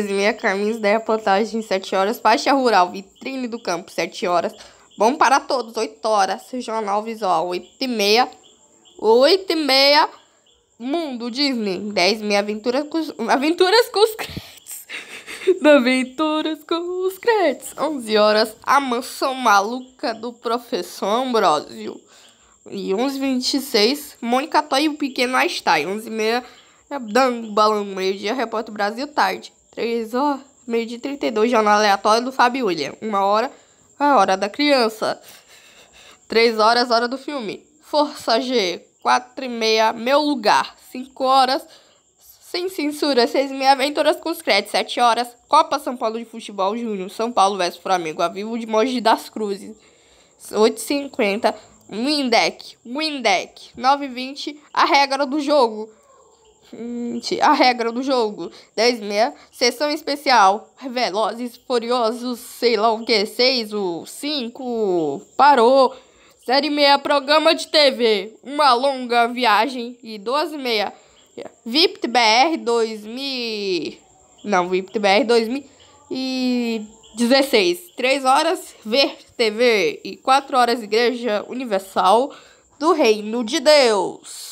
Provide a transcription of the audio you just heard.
e meia, Carminhos da né? Reportagem, 7 horas. Faixa Rural, Vitrine do Campo, 7 horas. Bom para todos, 8 horas. Jornal Visual, 8 e meia. 8 e meia. Mundo Disney, 10 e meia. Aventuras com, aventuras com os Creds. aventuras com os Creds. 11 horas. A Mansão Maluca do Professor Ambrósio. E 11h26, Mônica Toy e o Pequeno Einstein. 11h30, Dan Balão, meio-dia, Repórter Brasil, tarde. 3 horas, meio de 32, jornal aleatório do Fábio William. Uma hora, a hora da criança. 3 horas, hora do filme. Força G, 4 e meia, meu lugar. 5 horas, sem censura, 6 e meia, aventuras com os créditos. 7 horas, Copa São Paulo de Futebol Júnior, São Paulo vs Flamengo, a vivo de Mogi das Cruzes. 8h50, Windeck, Windeck. 9h20, a regra do jogo a regra do jogo. 10 meia, sessão especial, Velozes, Furiosos, sei lá o que, 6, o 5, parou. Série 6, programa de TV, uma longa viagem e 12 meia, VIP BR 2000, não, VIP BR 2016, 3 horas ver TV e 4 horas Igreja Universal do Reino de Deus.